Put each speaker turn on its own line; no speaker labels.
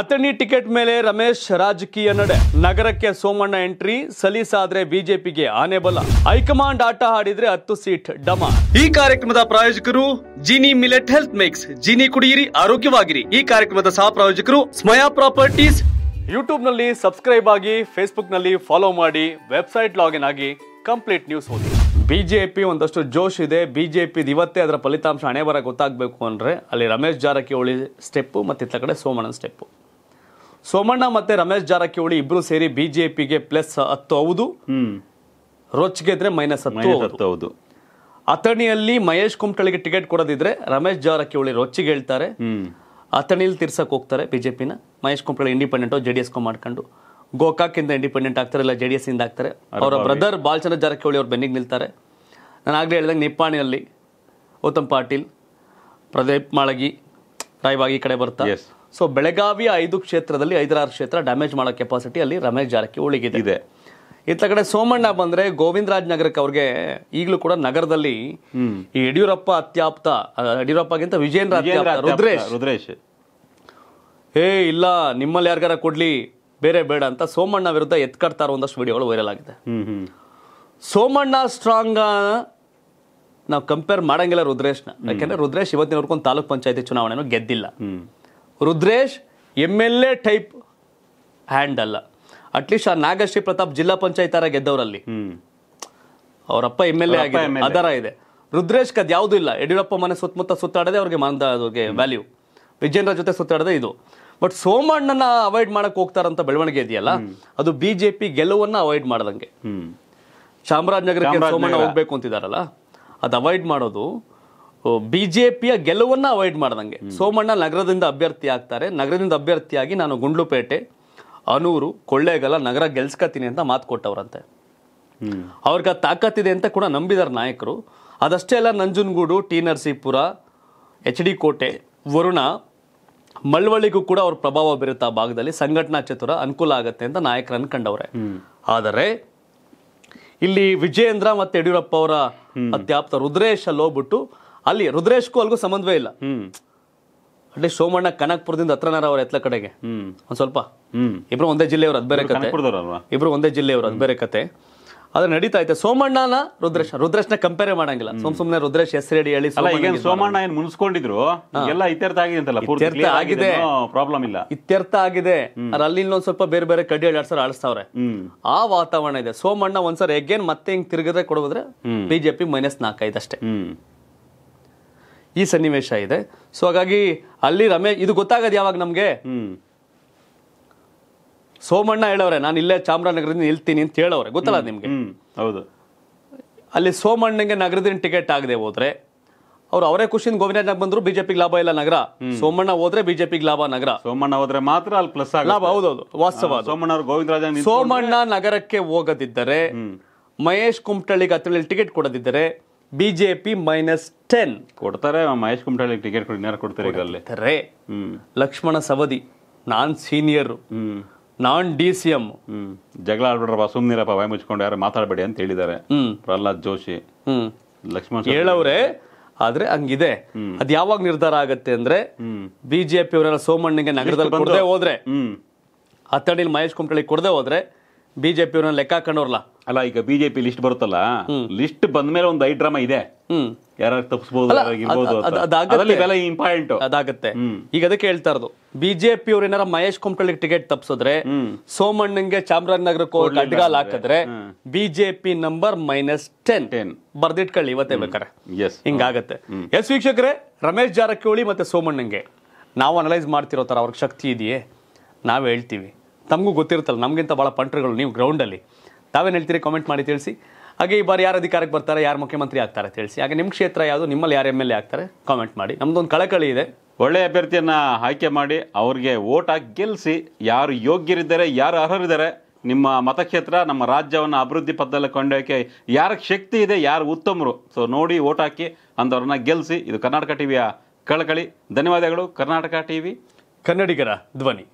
Athani ticket ಮೇಲೆ ರಮೇಶ್ ರಾಜಕೀಯ ನಡೆ ನಗರಕ್ಕೆ ಸೋಮಣ್ಣ ಎಂಟ್ರಿ ಸಲೀಸಾದ್ರೆ ಬಿಜೆಪಿಗೆ ಆನೆ ಬಲ ಹೈಕಮಾಂಡ್ ಆಟ ಆಡಿದ್ರೆ ಹತ್ತು ಸೀಟ್ ಡಮ ಈ ಕಾರ್ಯಕ್ರಮದ ಪ್ರಾಯೋಜಕರು Jini millet health mix Jini ಕುಡಿಯಿರಿ ಆರೋಗ್ಯವಾಗಿರಿ ಈ ಕಾರ್ಯಕ್ರಮದ ಸಹ ಪ್ರಾಯೋಜಕರು ಸ್ಮಯಾ ಪ್ರಾಪರ್ಟೀಸ್ ಯೂಟ್ಯೂಬ್ನಲ್ಲಿ ಸಬ್ಸ್ಕ್ರೈಬ್ ಆಗಿ ನಲ್ಲಿ ಫಾಲೋ ಮಾಡಿ ವೆಬ್ಸೈಟ್ ಲಾಗಿನ್ ಆಗಿ ಕಂಪ್ಲೀಟ್ ನ್ಯೂಸ್ ಓದಿ ಬಿಜೆಪಿ ಒಂದಷ್ಟು ಜೋಶ್ ಇದೆ ಬಿಜೆಪಿ ಇವತ್ತೇ ಅದರ ಫಲಿತಾಂಶ ಹಣೆ ಬರ ಗೊತ್ತಾಗಬೇಕು ಅಂದರೆ ಅಲ್ಲಿ ರಮೇಶ್ ಜಾರಕಿಹೊಳಿ ಸ್ಟೆಪ್ಪು ಮತ್ತು ಇತ್ತ ಕಡೆ ಸೋಮಣ್ಣನ ಸ್ಟೆಪ್ಪು ಸೋಮಣ್ಣ ಮತ್ತೆ ರಮೇಶ್ ಜಾರಕಿಹೊಳಿ ಇಬ್ರು ಸೇರಿ ಬಿಜೆಪಿಗೆ ಪ್ಲಸ್ ಹತ್ತು ಹೌದು ರೋಚ್ ಇದ್ರೆ ಮೈನಸ್ ಹತ್ತು ಹೌದು ಅಥಣಿಯಲ್ಲಿ ಮಹೇಶ್ ಕುಮಟಳಿಗೆ ಟಿಕೆಟ್ ಕೊಡೋದಿದ್ರೆ ರಮೇಶ್ ಜಾರಕಿಹೊಳಿ ರೊಚ್ಚಿಗೆ ಹೇಳ್ತಾರೆ ಅಥಣಿಯಲ್ಲಿ ತಿರ್ಸಕ್ ಹೋಗ್ತಾರೆ ಬಿಜೆಪಿನ ಮಹೇಶ್ ಕುಮಟಳಿ ಇಂಡಿಪೆಂಡೆಂಟ್ ಜೆಡಿಎಸ್ ಮಾಡ್ಕೊಂಡು ಗೋಕಾಕಿಂದ ಇಂಡಿಪೆಂಡೆಂಟ್ ಆಗ್ತಾರೆ ಇಲ್ಲ ಜೆಡಿಎಸ್ ಇಂದ ಆಗ್ತಾರೆ ಅವರ ಬ್ರದರ್ ಬಾಲ್ಚಂದ್ರ ಜಾರಕಿಹೊಳಿ ಅವ್ರು ಬೆನ್ನಿಗೆ ನಿಲ್ತಾರೆ ನಾನು ಆಗಲೇ ಹೇಳಿದಂಗೆ ನಿಪ್ಪಾಣಿಯಲ್ಲಿ ಉತ್ತಮ್ ಪಾಟೀಲ್ ಪ್ರದೀಪ್ ಮಾಳಗಿ ರಾಯ್ಬಾಗಿ ಕಡೆ ಬರ್ತಾರೆ ಸೊ ಬೆಳಗಾವಿಯ ಐದು ಕ್ಷೇತ್ರದಲ್ಲಿ ಐದರಾರು ಕ್ಷೇತ್ರ ಡ್ಯಾಮೇಜ್ ಮಾಡೋ ಕೆಪಾಸಿಟಿ ಅಲ್ಲಿ ರಮೇಶ್ ಜಾರಕಿ ಇದೆ ಇತ್ತ ಕಡೆ ಸೋಮಣ್ಣ ಬಂದ್ರೆ ಗೋವಿಂದರಾಜ್ ನಗರಕ್ಕೆ ಅವ್ರಿಗೆ ಈಗಲೂ ಕೂಡ ನಗರದಲ್ಲಿ ಈ ಯಡಿಯೂರಪ್ಪ ಅತ್ಯಾಪ್ತ ಯಡಿಯೂರಪ್ಪಗಿಂತ ವಿಜಯನ್ ರುದ್ರೇಶ್ ರುದ್ರೇಶ್ ಏ ಇಲ್ಲ ನಿಮ್ಮಲ್ಲಿ ಯಾರಿಗಾರ ಕೊಡ್ಲಿ ಬೇರೆ ಬೇಡ ಅಂತ ಸೋಮಣ್ಣ ವಿರುದ್ಧ ಕಟ್ತಾರೋ ಒಂದಷ್ಟು ವಿಡಿಯೋಗಳು ವೈರಲ್ ಆಗಿದೆ ಸೋಮಣ್ಣ ಸ್ಟ್ರಾಂಗ್ ನಾವು ಕಂಪೇರ್ ಮಾಡಂಗಿಲ್ಲ ರುದ್ರೇಶ್ನ ಯಾಕಂದ್ರೆ ರುದ್ರೇಶ್ ಇವತ್ತಿನವರೆಗೂ ಒಂದು ತಾಲೂಕ್ ಪಂಚಾಯತಿ ಚುನಾವಣೆನೂ ಗೆದ್ದಿಲ್ಲ Rudresh M L A type hand ಅಲ್ಲ ಅಟ್ಲೀಸ್ಟ್ ಆ ನಾಗಶ್ರೀ ಪ್ರತಾಪ್ ಜಿಲ್ಲಾ ಪಂಚಾಯತ್ ಆರ ಗೆದ್ದವರಲ್ಲಿ ಅವರಪ್ಪ ಎಮ್ ಎಲ್ ಎ ಆಗಿದೆ ಇದೆ ರುದ್ರೇಶ್ ಕದ್ ಯಾವುದೂ ಇಲ್ಲ ಯಡಿಯೂರಪ್ಪ ಮನೆ ಸುತ್ತಮುತ್ತ ಸುತ್ತಾಡದೆ ಅವ್ರಿಗೆ ಅವ್ರಿಗೆ ವ್ಯಾಲ್ಯೂ ವಿಜೇಂದ್ರ ಜೊತೆ ಸುತ್ತಾಡದೆ ಇದು ಬಟ್ ಸೋಮಣ್ಣನ ಅವಾಯ್ಡ್ ಮಾಡಕ್ ಹೋಗ್ತಾರಂತ ಬೆಳವಣಿಗೆ ಇದೆಯಲ್ಲ ಅದು ಬಿಜೆಪಿ ಗೆಲುವನ್ನ ಅವಾಯ್ಡ್ ಮಾಡ್ದಂಗೆ ಚಾಮರಾಜನಗರಕ್ಕೆ ಸೋಮಣ್ಣ ಹೋಗ್ಬೇಕು ಅಂತಿದಾರಲ್ಲ ಅದು ಅವಾಯ್ಡ್ ಮಾಡೋದು ಬಿಜೆಪಿಯ ಗೆಲುವನ್ನ ಅವಾಯ್ಡ್ ಮಾಡ್ದಂಗೆ ಸೋಮಣ್ಣ ನಗರದಿಂದ ಅಭ್ಯರ್ಥಿ ಆಗ್ತಾರೆ ನಗರದಿಂದ ಅಭ್ಯರ್ಥಿಯಾಗಿ ನಾನು ಗುಂಡ್ಲುಪೇಟೆ ಅನೂರು ಕೊಳ್ಳೇಗಾಲ ನಗರ ಗೆಲ್ಸ್ಕತ್ತೀನಿ ಅಂತ ಮಾತು ಕೊಟ್ಟವ್ರಂತೆ ಅವ್ರಿಗೆ ಅದು ತಾಕತ್ತಿದೆ ಅಂತ ಕೂಡ ನಂಬಿದಾರೆ ನಾಯಕರು ಅದಷ್ಟೇ ಅಲ್ಲ Nanjangud T Narasipura H D Kote Varuna ಮಳವಳ್ಳಿಗೂ ಕೂಡ ಅವ್ರ ಪ್ರಭಾವ ಬೀರುತ್ತೆ ಆ ಭಾಗದಲ್ಲಿ ಸಂಘಟನಾ ಚತುರ ಅನುಕೂಲ ಆಗುತ್ತೆ ಅಂತ ನಾಯಕರನ್ನು ಕಂಡವ್ರೆ ಆದರೆ ಇಲ್ಲಿ ವಿಜಯೇಂದ್ರ ಮತ್ತು ಯಡಿಯೂರಪ್ಪ ಅವರ ಅತ್ಯಾಪ್ತ ರುದ್ರೇಶ್ ಅಲ್ಲಿ ಹೋಗ್ಬಿಟ್ಟು ಅಲ್ಲಿ ರುದ್ರೇಶ್ಗೂ ಅಲ್ಗೂ ಸಂಬಂಧವೇ ಇಲ್ಲ ಅಟ್ಲೀಸ್ಟ್ ಸೋಮಣ್ಣ ಕನಕಪುರದಿಂದ ಹತ್ರನಾರ ಅವ್ರ ಎತ್ಲ ಕಡೆಗೆ ಒಂದ್ ಸ್ವಲ್ಪ ಇಬ್ರು ಒಂದೇ ಜಿಲ್ಲೆಯವರು ಅದ್ಬೇರೆ ಕತೆ ಇಬ್ರು ಒಂದೇ ಜಿಲ್ಲೆಯವರು ಅದ್ಬೇರೆ ಕತೆ ಅದ್ರ ನಡೀತಾ ಐತೆ ಸೋಮಣ್ಣನ ರುದ್ರೇಶ್ ರುದ್ರೇಶ್ನ ಕಂಪೇರ್ ಮಾಡಂಗಿಲ್ಲ ಸುಮ್ ಸುಮ್ನೆ ರುದ್ರೇಶ್ ಹೆಸರು ಹೇಳಿ ಹೇಳಿ ಸೋಮಣ್ಣ ಏನ್ ಮುನ್ಸ್ಕೊಂಡಿದ್ರು ಎಲ್ಲ ಇತ್ಯರ್ಥ ಆಗಿದೆ ಅಂತಲ್ಲ ಇತ್ಯರ್ಥ ಆಗಿದೆ ಪ್ರಾಬ್ಲಮ್ ಇಲ್ಲ ಇತ್ಯರ್ಥ ಆಗಿದೆ ಅಲ್ಲಿ ಒಂದ್ ಸ್ವಲ್ಪ ಬೇರೆ ಬೇರೆ ಕಡ್ಡಿ ಎರಡ್ ಆಳ್ಸ್ತಾವ್ರೆ ಆ ವಾತಾವರಣ ಇದೆ ಸೋಮಣ್ಣ ಒಂದ್ಸರಿ ಎಗೇನ್ ಮತ್ತೆ ಹಿಂಗ್ ತಿರುಗದೆ ಕೊಡೋದ್ರೆ ಬಿಜೆಪಿ ಮೈನಸ್ ನಾಲ್ಕೈದಷ್ಟೇ ಈ ಸನ್ನಿವೇಶ ಇದೆ ಸೊ ಹಾಗಾಗಿ ಅಲ್ಲಿ ರಮೇಶ್ ಇದು ಗೊತ್ತಾಗದು ಯಾವಾಗ ನಮಗೆ ಸೋಮಣ್ಣ ಹೇಳವ್ರೆ ನಾನು ಇಲ್ಲೇ ಚಾಮರಾಜನಗರದಿಂದ ನಿಲ್ತೀನಿ ಅಂತ ಹೇಳವ್ರೆ ಗೊತ್ತಲ್ಲ ನಿಮ್ಗೆ ಹೌದು ಅಲ್ಲಿ ಸೋಮಣ್ಣಗೆ ನಗರದಿಂದ ಟಿಕೆಟ್ ಆಗದೆ ಹೋದ್ರೆ ಅವ್ರ ಅವರೇ ಖುಷಿಯಿಂದ ಗೋವಿಂದ ಬಂದ್ರು ಬಿಜೆಪಿಗೆ ಲಾಭ ಇಲ್ಲ ನಗರ ಸೋಮಣ್ಣ ಹೋದ್ರೆ ಬಿಜೆಪಿ ಲಾಭ ನಗರ ಸೋಮಣ್ಣ ಹೋದ್ರೆ ಮಾತ್ರ ಅಲ್ಲಿ ಪ್ಲಸ್ ಲಾಭ ಹೌದೌದು ವಾಸ್ತವ ಸೋಮಣ್ಣ
ಅವರು ಗೋವಿಂದರಾಜ ಸೋಮಣ್ಣ
ನಗರಕ್ಕೆ ಹೋಗದಿದ್ದರೆ ಮಹೇಶ್ ಕುಮಟಳ್ಳಿಗೆ ಹತ್ತಿರ ಟಿಕೆಟ್ ಕೊಡದಿದ್ದರೆ ಬಿಜೆಪಿ ಮೈನಸ್ ಟೆನ್ ಕೊಡ್ತಾರೆ ಮಹೇಶ್ ಕುಮಟಳ್ಳಿ ಟಿಕೆಟ್ ಕೊಡಿ ಕೊಡ್ತಾರೆ ಇದರಲ್ಲಿ ರೇ ಲಕ್ಷ್ಮಣ ಸವದಿ
ನಾನ್ ಹ್ಮ್ ನಾನ್ ಡಿ ಸಿ ಎಂ ಜಗಳ ಆಡ್ಬಿಡ್ರಪ್ಪ ಸುಮ್ನಿರಪ್ಪ ಬಾಯಿ ಮುಚ್ಕೊಂಡು ಯಾರು
ಮಾತಾಡಬೇಡಿ ಅಂತ ಹೇಳಿದ್ದಾರೆ ಪ್ರಹ್ಲಾದ್ ಜೋಶಿ ಲಕ್ಷ್ಮಣ ಹೇಳವ್ರೆ ಆದ್ರೆ ಹಂಗಿದೆ ಅದ್ ಯಾವಾಗ ನಿರ್ಧಾರ ಆಗತ್ತೆ ಅಂದ್ರೆ ಬಿಜೆಪಿ ಅವರೆಲ್ಲ ಸೋಮಣ್ಣಿಗೆ ನಗರದಲ್ಲಿ ಕೊಡದೆ ಹೋದ್ರೆ ಹತ್ತಡಿಲಿ ಮಹೇಶ್ ಕುಮಟಳ್ಳಿ ಕೊಡದೆ ಹೋದ್ರೆ ಬಿಜೆಪಿ ಅವ್ರನ್ನ ಲೆಕ್ಕ ಹಾಕೊಂಡವ್ರಲ್ಲ
ಅಲ್ಲ ಈಗ ಬಿಜೆಪಿ ಲಿಸ್ಟ್ ಬರುತ್ತಲ್ಲ ಲಿಸ್ಟ್ ಬಂದ ಮೇಲೆ ಒಂದು ಐ ಡ್ರಾಮಾ ಇದೆ ಯಾರು ತಪ್ಪಿಸಬಹುದು
ಇಂಪಾರ್ಟೆಂಟ್ ಅದಾಗತ್ತೆ ಈಗ ಅದಕ್ಕೆ ಹೇಳ್ತಾ ಇರೋದು ಬಿಜೆಪಿ ಅವ್ರ ಏನಾರ ಮಹೇಶ್ ಕುಮಟಳ್ಳಿಗೆ ಟಿಕೆಟ್ ತಪ್ಪಿಸಿದ್ರೆ ಸೋಮಣ್ಣಂಗೆ ಚಾಮರಾಜನಗರ ಹೋಗಿ ಅಡ್ಗಾಲ್ ಹಾಕಿದ್ರೆ BJP number minus ten ten ಬರ್ದಿಟ್ಕೊಳ್ಳಿ ಇವತ್ತೇ ಬೇಕಾರೆ ಹಿಂಗಾಗತ್ತೆ ಎಸ್ ವೀಕ್ಷಕರೇ ರಮೇಶ್ ಜಾರಕಿಹೊಳಿ ಮತ್ತೆ ಸೋಮಣ್ಣಂಗೆ ನಾವು ಅನಲೈಸ್ ಮಾಡ್ತಿರೋ ತರ ಅವ್ರಿಗೆ ಶಕ್ತಿ ಇದೆಯೇ ನಾವು ಹೇಳ್ತೀವಿ ತಮಗೂ ಗೊತ್ತಿರುತ್ತಲ್ಲ ನಮಗಿಂತ ಭಾಳ ಪಂಟ್ರಿಗಳು ನೀವು ಗ್ರೌಂಡಲ್ಲಿ ತಾವೇನು ಹೇಳ್ತೀರಿ ಕಾಮೆಂಟ್ ಮಾಡಿ ತಿಳಿಸಿ ಹಾಗೆ ಈ ಬಾರಿ ಯಾರು ಅಧಿಕಾರಕ್ಕೆ ಬರ್ತಾರೆ ಯಾರು ಮುಖ್ಯಮಂತ್ರಿ ಆಗ್ತಾರೆ ತಿಳಿಸಿ ಹಾಗೆ ನಿಮ್ಮ ಕ್ಷೇತ್ರ ಯಾವುದು ನಿಮ್ಮಲ್ಲಿ ಯಾರು ಎಮ್ ಎಲ್ ಎ ಆಗ್ತಾರೆ ಕಾಮೆಂಟ್ ಮಾಡಿ ನಮ್ಮದೊಂದು ಕಳಕಳಿ ಇದೆ ಒಳ್ಳೆಯ ಅಭ್ಯರ್ಥಿಯನ್ನು ಆಯ್ಕೆ ಮಾಡಿ ಅವ್ರಿಗೆ ಓಟ್ ಹಾಕಿ
ಗೆಲ್ಲಿಸಿ ಯಾರು ಯೋಗ್ಯರಿದ್ದಾರೆ ಯಾರು ಅರ್ಹರಿದ್ದಾರೆ ನಿಮ್ಮ ಮತಕ್ಷೇತ್ರ ನಮ್ಮ ರಾಜ್ಯವನ್ನು ಅಭಿವೃದ್ಧಿ ಪಥದಲ್ಲಿ ಕೊಂಡೊಯ್ಯಕ್ಕೆ ಯಾರಿಗೆ ಶಕ್ತಿ ಇದೆ ಯಾರು ಉತ್ತಮರು ಸೊ ನೋಡಿ ಓಟ್ ಹಾಕಿ ಅಂಥವ್ರನ್ನ ಗೆಲ್ಲಿಸಿ ಇದು ಕರ್ನಾಟಕ ಟಿವಿಯ ಕಳಕಳಿ ಧನ್ಯವಾದಗಳು ಕರ್ನಾಟಕ ಟಿವಿ ಕನ್ನಡಿಗರ ಧ್ವನಿ